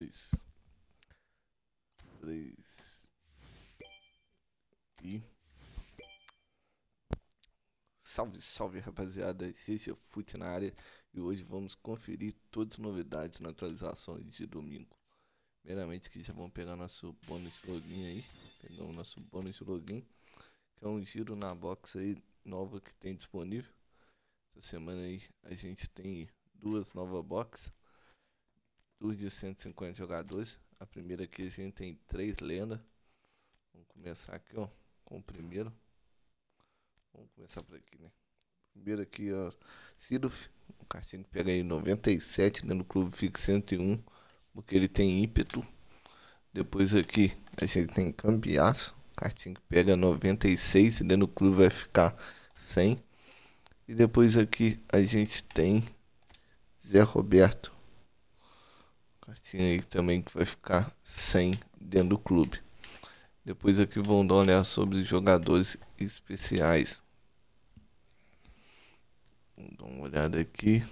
dois, três e salve, salve rapaziada, seja é Fute na área e hoje vamos conferir todas as novidades na atualização de domingo. Primeiramente que já vamos pegar nosso bônus login aí, pegamos nosso bônus login, que é um giro na box aí nova que tem disponível. Essa semana aí a gente tem duas novas boxes dos de 150 jogadores. A primeira aqui a gente tem três lendas. Vamos começar aqui, ó, com o primeiro. Vamos começar por aqui, né? Primeiro aqui, ó, Siruf, um castigo que pega aí 97, né? No clube fica 101, porque ele tem ímpeto. Depois aqui a gente tem Cambiaço, cartinho que pega 96 e dentro né, do clube vai ficar 100. E depois aqui a gente tem Zé Roberto, cartinha aí também que vai ficar sem dentro do clube. Depois aqui vão dar uma olhada sobre os jogadores especiais. Vamos dar uma olhada aqui.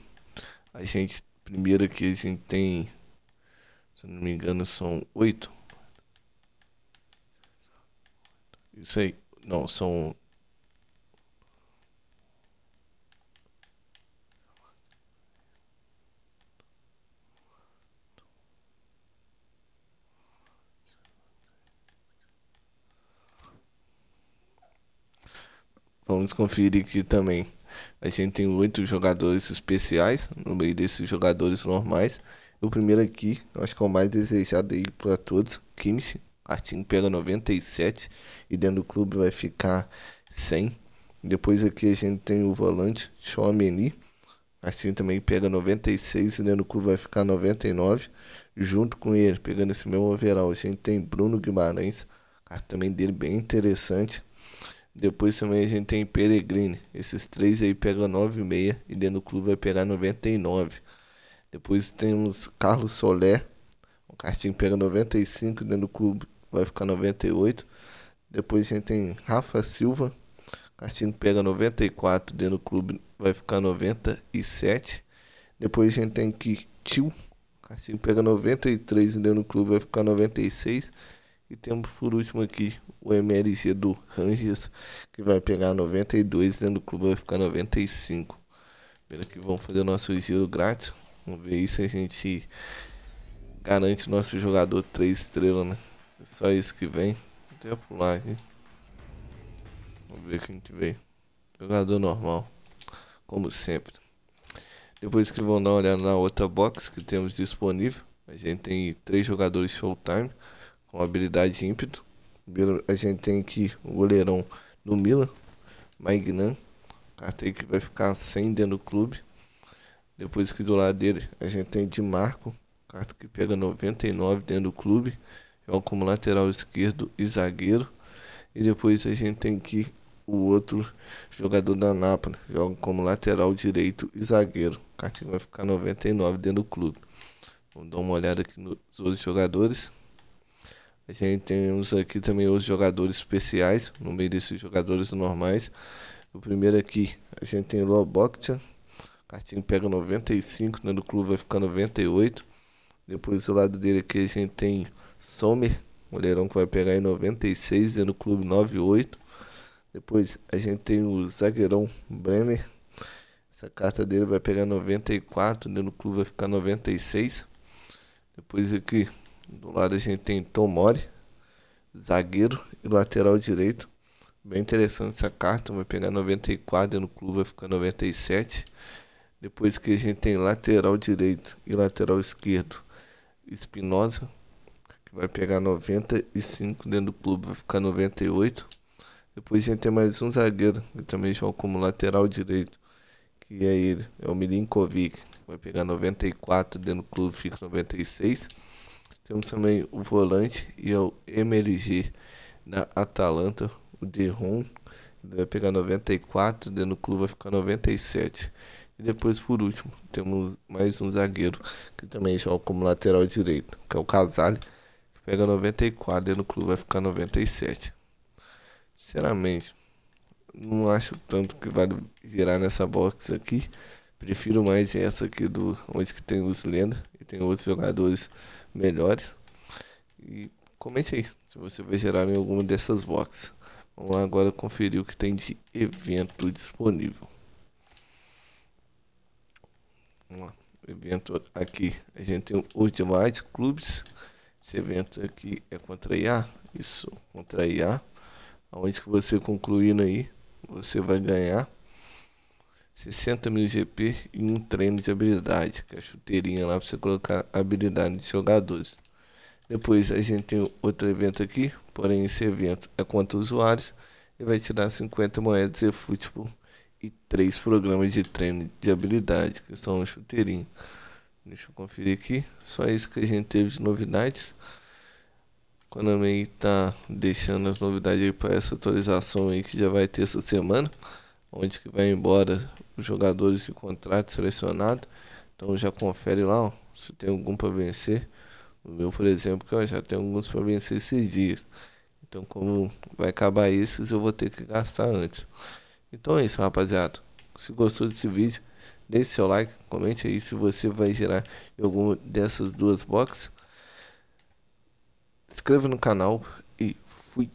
A gente, primeiro aqui a gente tem, se não me engano, são oito. Isso aí, não, são Vamos conferir aqui também. A gente tem oito jogadores especiais no meio desses jogadores normais. O primeiro aqui, acho que é o mais desejado aí para todos, Kinsey. Artinho pega 97 e dentro do clube vai ficar 100. Depois aqui a gente tem o volante Chomeni. Artinho também pega 96 e dentro do clube vai ficar 99. Junto com ele, pegando esse mesmo overall, a gente tem Bruno Guimarães. Cara também dele bem interessante. Depois também a gente tem Peregrine. Esses três aí pegam 9,6 e dentro do clube vai pegar 99. Depois temos Carlos Solé. O Cartinho pega 95 dentro do clube vai ficar 98. Depois a gente tem Rafa Silva. O Cartinho pega 94 dentro do clube vai ficar 97. Depois a gente tem Kitil. O Cartinho pega 93 e dentro do clube vai ficar 96. E temos por último aqui o MRG do Rangers, que vai pegar 92, dentro do clube vai ficar 95. Pelo que vamos fazer o nosso giro grátis. Vamos ver isso a gente garante nosso jogador 3 estrelas, né? É só isso que vem. Até pular aqui. Vamos ver quem que vem. Jogador normal. Como sempre. Depois que vão dar uma olhada na outra box que temos disponível. A gente tem três jogadores showtime com habilidade ímpeto. A gente tem aqui o goleirão do Milan, Maignan. Carteiro que vai ficar sem dentro do clube. Depois que do lado dele a gente tem de Marco, carta que pega 99 dentro do clube. Joga como lateral esquerdo e zagueiro. E depois a gente tem aqui o outro jogador da Napoli. Joga como lateral direito e zagueiro. O que vai ficar 99 dentro do clube. Vamos dar uma olhada aqui nos outros jogadores. A gente temos aqui também os jogadores especiais, no meio desses jogadores normais. O primeiro aqui, a gente tem Lua Boccia. Cartinho pega 95, né? no clube vai ficar 98. Depois do lado dele aqui a gente tem Sommer, mulherão que vai pegar em 96 e no né, clube 98. Depois a gente tem o zagueirão Bremer. Essa carta dele vai pegar 94, no né, clube vai ficar 96. Depois aqui do lado a gente tem Tomori, zagueiro e lateral direito. Bem interessante essa carta, vai pegar 94 e no clube vai ficar 97. Depois que a gente tem lateral direito e lateral esquerdo, Espinosa, que vai pegar 95 dentro do clube, vai ficar 98. Depois a gente tem mais um zagueiro, que também joga como lateral direito, que é ele, é o Milinkovic, vai pegar 94 dentro do clube, fica 96. Temos também o volante e é o MLG na Atalanta, o Derrum. Ele vai pegar 94, dentro do clube vai ficar 97. E depois, por último, temos mais um zagueiro que também joga como lateral direito, que é o Casale, que pega 94, dentro do clube vai ficar 97. Sinceramente, não acho tanto que vale girar nessa box aqui. Prefiro mais essa aqui do onde que tem os lendas tem outros jogadores melhores. E comente aí se você vai gerar em alguma dessas boxes. Vamos lá agora conferir o que tem de evento disponível. Vamos lá. Evento aqui. A gente tem o mais clubes. Esse evento aqui é contra IA. Isso, contra IA. Onde que você concluindo aí, você vai ganhar 60 mil GP e um treino de habilidade, que é a chuteirinha lá para você colocar habilidade de jogadores. Depois a gente tem outro evento aqui, porém esse evento é contra usuários e vai tirar 50 moedas de futebol e três programas de treino de habilidade, que são um chuteirinho. Deixa eu conferir aqui, só isso que a gente teve de novidades. Quando Konami está deixando as novidades para essa atualização aí que já vai ter essa semana onde que vai embora os jogadores que contrato selecionado. Então já confere lá ó, se tem algum para vencer. O meu, por exemplo, que eu já tenho alguns para vencer esses dias. Então, como vai acabar esses, eu vou ter que gastar antes. Então é isso, rapaziada. Se gostou desse vídeo, deixe seu like, comente aí se você vai girar em alguma dessas duas boxes. Inscreva no canal e fui!